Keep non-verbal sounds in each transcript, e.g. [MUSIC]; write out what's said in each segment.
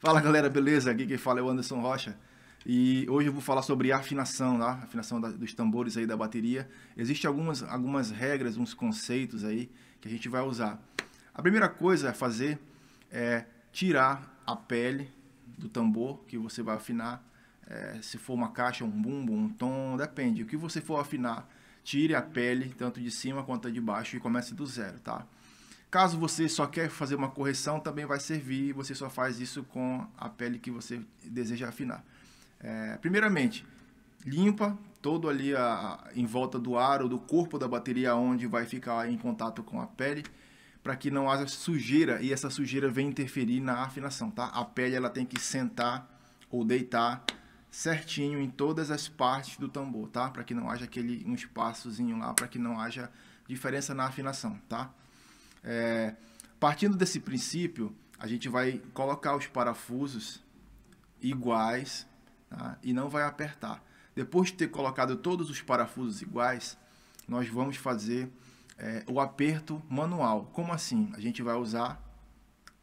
Fala galera, beleza? Aqui quem fala é o Anderson Rocha. E hoje eu vou falar sobre afinação, tá? afinação da, dos tambores aí da bateria. Existem algumas, algumas regras, uns conceitos aí que a gente vai usar. A primeira coisa a fazer é tirar a pele do tambor que você vai afinar. É, se for uma caixa, um bumbo, um tom, depende. O que você for afinar, tire a pele, tanto de cima quanto de baixo, e comece do zero, tá? Caso você só quer fazer uma correção, também vai servir. Você só faz isso com a pele que você deseja afinar. É, primeiramente, limpa todo ali a, em volta do aro, do corpo da bateria, onde vai ficar em contato com a pele, para que não haja sujeira e essa sujeira venha interferir na afinação, tá? A pele ela tem que sentar ou deitar certinho em todas as partes do tambor, tá? Para que não haja aquele um espaçozinho lá, para que não haja diferença na afinação, tá? É, partindo desse princípio, a gente vai colocar os parafusos iguais tá? e não vai apertar. Depois de ter colocado todos os parafusos iguais, nós vamos fazer é, o aperto manual. Como assim? A gente vai usar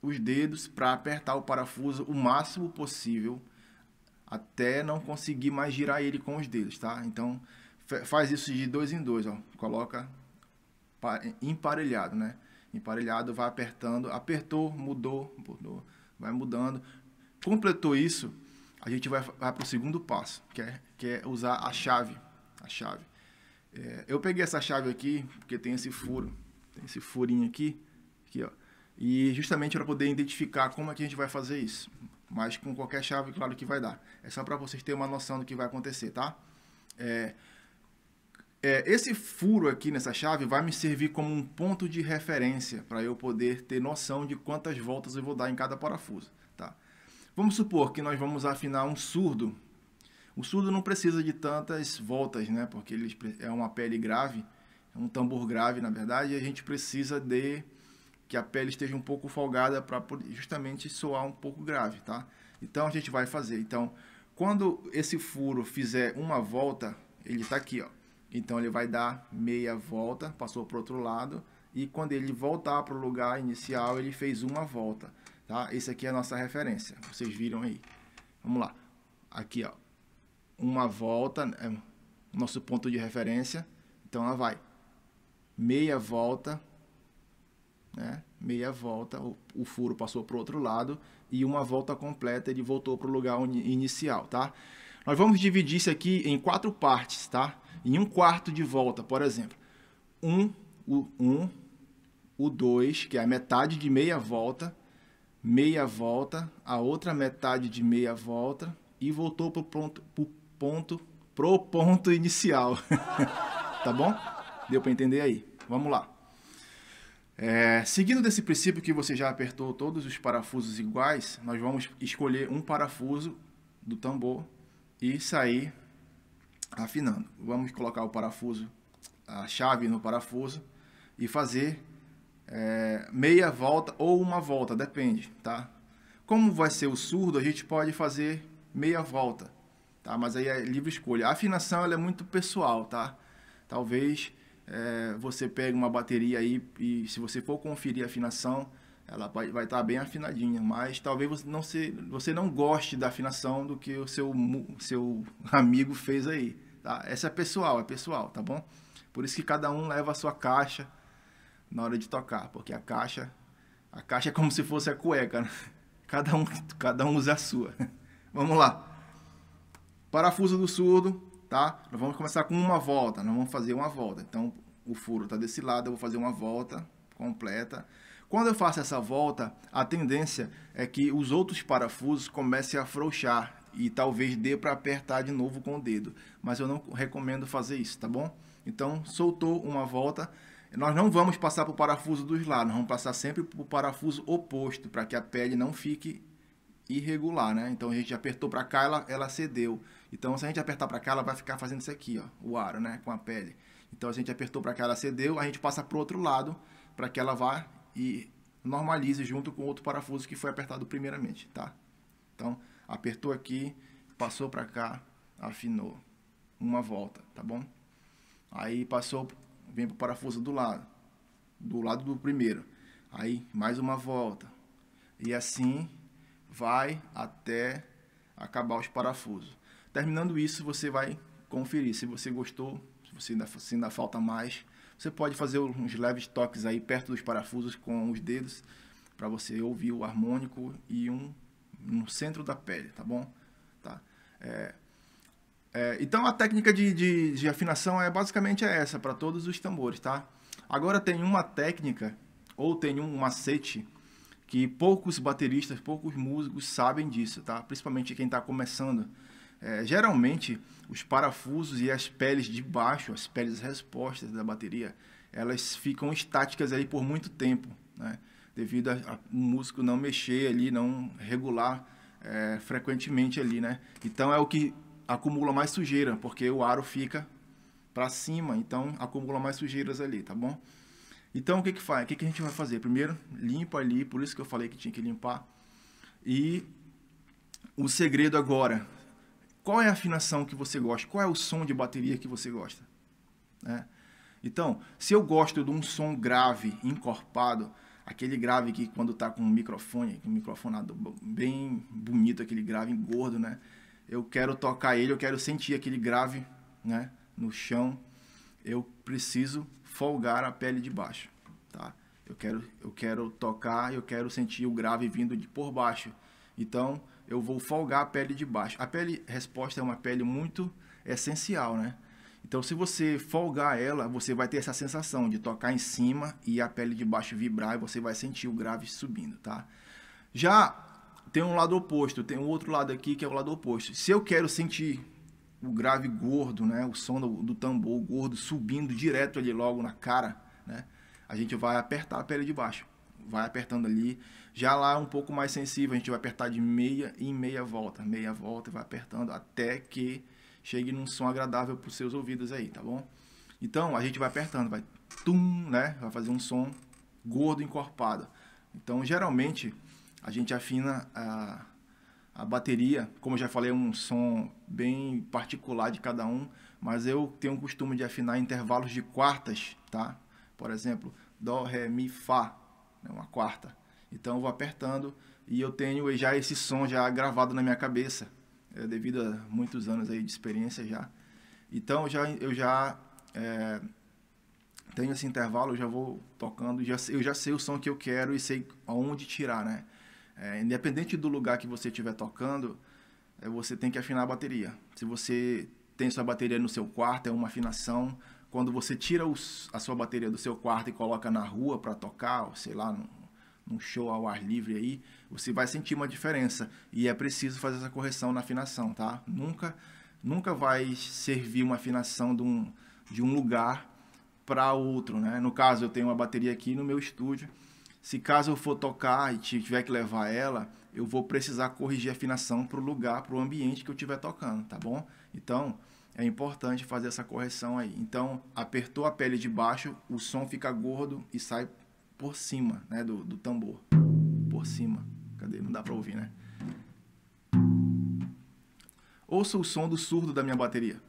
os dedos para apertar o parafuso o máximo possível até não conseguir mais girar ele com os dedos, tá? Então faz isso de dois em dois, ó. Coloca emparelhado, né? emparelhado, vai apertando, apertou, mudou, mudou, vai mudando. Completou isso, a gente vai, vai para o segundo passo, que é, que é usar a chave. A chave. É, eu peguei essa chave aqui, porque tem esse furo, tem esse furinho aqui, aqui ó, e justamente para poder identificar como é que a gente vai fazer isso. Mas com qualquer chave, claro que vai dar. É só para vocês terem uma noção do que vai acontecer, tá? É, é, esse furo aqui nessa chave vai me servir como um ponto de referência para eu poder ter noção de quantas voltas eu vou dar em cada parafuso. Tá? Vamos supor que nós vamos afinar um surdo. O surdo não precisa de tantas voltas, né? porque ele é uma pele grave, é um tambor grave, na verdade, e a gente precisa de que a pele esteja um pouco folgada para justamente soar um pouco grave, tá? Então a gente vai fazer. Então, quando esse furo fizer uma volta, ele está aqui, ó então ele vai dar meia volta, passou para o outro lado e quando ele voltar para o lugar inicial, ele fez uma volta, tá? Esse aqui é a nossa referência, vocês viram aí. Vamos lá, aqui ó, uma volta, é nosso ponto de referência, então ela vai meia volta, né? meia volta, o, o furo passou para o outro lado e uma volta completa ele voltou para o lugar inicial, tá? Nós vamos dividir isso aqui em quatro partes, tá? Em um quarto de volta, por exemplo. Um, o um, o dois, que é a metade de meia volta, meia volta, a outra metade de meia volta e voltou pro ponto, pro ponto, pro ponto inicial. [LAUGHS] tá bom? Deu para entender aí. Vamos lá. É, seguindo desse princípio que você já apertou todos os parafusos iguais, nós vamos escolher um parafuso do tambor e sair afinando. Vamos colocar o parafuso, a chave no parafuso e fazer é, meia volta ou uma volta, depende, tá? Como vai ser o surdo, a gente pode fazer meia volta, tá? Mas aí é livre escolha. A afinação ela é muito pessoal, tá? Talvez é, você pegue uma bateria aí e se você for conferir a afinação, ela vai estar tá bem afinadinha, mas talvez você não, se, você não goste da afinação do que o seu, seu [LAUGHS] amigo fez aí, tá? Essa é pessoal, é pessoal, tá bom? Por isso que cada um leva a sua caixa na hora de tocar, porque a caixa, a caixa é como se fosse a cueca, né? [LAUGHS] cada, um, cada um usa a sua. [LAUGHS] Vamos lá. Parafuso do surdo, tá? Nós vamos começar com uma volta, nós vamos fazer uma volta. Então, o furo está desse lado, eu vou fazer uma volta completa. Quando eu faço essa volta, a tendência é que os outros parafusos comecem a afrouxar e talvez dê para apertar de novo com o dedo, mas eu não recomendo fazer isso, tá bom? Então, soltou uma volta, nós não vamos passar para o parafuso dos lados, vamos passar sempre para o parafuso oposto, para que a pele não fique irregular, né? Então, a gente apertou para cá, ela, ela cedeu. Então, se a gente apertar para cá, ela vai ficar fazendo isso aqui, ó, o aro, né, com a pele. Então, a gente apertou para cá, ela cedeu, a gente passa para o outro lado, para que ela vá e normalize junto com outro parafuso que foi apertado primeiramente, tá? Então, apertou aqui, passou para cá, afinou. Uma volta, tá bom? Aí passou, vem para o parafuso do lado, do lado do primeiro. Aí, mais uma volta. E assim vai até acabar os parafusos. Terminando isso, você vai conferir se você gostou, se ainda, se ainda falta mais, você pode fazer uns leves toques aí perto dos parafusos com os dedos para você ouvir o harmônico e um no centro da pele, tá bom? Tá. É, é, então a técnica de, de, de afinação é basicamente é essa para todos os tambores, tá? Agora tem uma técnica ou tem um macete que poucos bateristas, poucos músicos sabem disso, tá? Principalmente quem está começando. É, geralmente, os parafusos e as peles de baixo, as peles respostas da bateria, elas ficam estáticas aí por muito tempo, né? devido a, o músico não mexer ali, não regular é, frequentemente ali, né? Então é o que acumula mais sujeira, porque o aro fica para cima, então acumula mais sujeiras ali, tá bom? Então o que que faz? O que que a gente vai fazer? Primeiro limpa ali, por isso que eu falei que tinha que limpar. E o segredo agora qual é a afinação que você gosta? Qual é o som de bateria que você gosta? Né? Então, se eu gosto de um som grave, encorpado, aquele grave que quando está com um microfone, um microfonado bem bonito, aquele grave gordo, né? Eu quero tocar ele, eu quero sentir aquele grave, né? No chão, eu preciso folgar a pele de baixo, tá? Eu quero, eu quero tocar, eu quero sentir o grave vindo de por baixo. Então, eu vou folgar a pele de baixo. A pele resposta é uma pele muito essencial, né? Então, se você folgar ela, você vai ter essa sensação de tocar em cima e a pele de baixo vibrar e você vai sentir o grave subindo, tá? Já tem um lado oposto, tem um outro lado aqui que é o lado oposto. Se eu quero sentir o grave gordo, né, o som do, do tambor gordo subindo direto ali logo na cara, né, a gente vai apertar a pele de baixo vai apertando ali. Já lá é um pouco mais sensível, a gente vai apertar de meia em meia volta, meia volta e vai apertando até que chegue num som agradável para os seus ouvidos aí, tá bom? Então a gente vai apertando, vai tum, né? Vai fazer um som gordo encorpado. Então geralmente a gente afina a, a bateria, como eu já falei, é um som bem particular de cada um, mas eu tenho o costume de afinar intervalos de quartas, tá? Por exemplo, Dó, Ré, Mi, Fá, né, uma quarta. Então eu vou apertando e eu tenho já esse som já gravado na minha cabeça, é, devido a muitos anos aí de experiência já. Então já, eu já é, tenho esse intervalo, eu já vou tocando, já, eu já sei o som que eu quero e sei aonde tirar, né? É, independente do lugar que você estiver tocando, é, você tem que afinar a bateria. Se você tem sua bateria no seu quarto, é uma afinação quando você tira os, a sua bateria do seu quarto e coloca na rua para tocar, sei lá, num, num, show ao ar livre aí, você vai sentir uma diferença. E é preciso fazer essa correção na afinação, tá? Nunca, nunca vai servir uma afinação de um, de um lugar para outro, né? No caso, eu tenho uma bateria aqui no meu estúdio. Se caso eu for tocar e tiver que levar ela, eu vou precisar corrigir a afinação para o lugar, para o ambiente que eu estiver tocando, tá bom? Então, é importante fazer essa correção aí. Então, apertou a pele de baixo, o som fica gordo e sai por cima, né, do, do tambor. Por cima. Cadê? Não dá para ouvir, né? Ouça o som do surdo da minha bateria.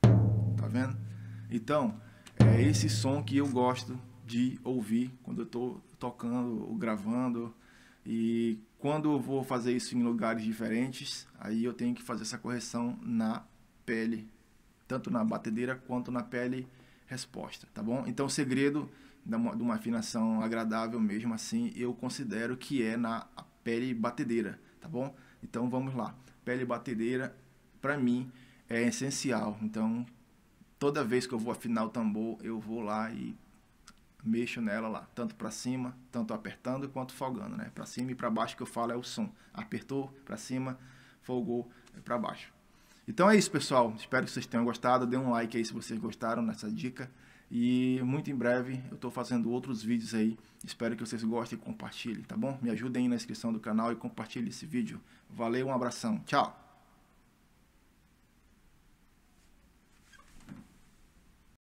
Tá vendo? Então, é esse som que eu gosto de ouvir quando eu estou tocando ou gravando. E quando eu vou fazer isso em lugares diferentes, aí eu tenho que fazer essa correção na pele, tanto na batedeira quanto na pele resposta, tá bom? Então o segredo de uma afinação agradável mesmo assim, eu considero que é na pele batedeira, tá bom? Então vamos lá. Pele batedeira, para mim, é essencial. Então, toda vez que eu vou afinar o tambor, eu vou lá e mexo nela lá, tanto para cima, tanto apertando quanto folgando, né? Para cima e para baixo que eu falo é o som. Apertou para cima, folgou é para baixo. Então é isso, pessoal. Espero que vocês tenham gostado. Dê um like aí se vocês gostaram dessa dica. E muito em breve eu estou fazendo outros vídeos aí. Espero que vocês gostem e compartilhem, tá bom? Me ajudem aí na inscrição do canal e compartilhem esse vídeo. Valeu, um abração. Tchau!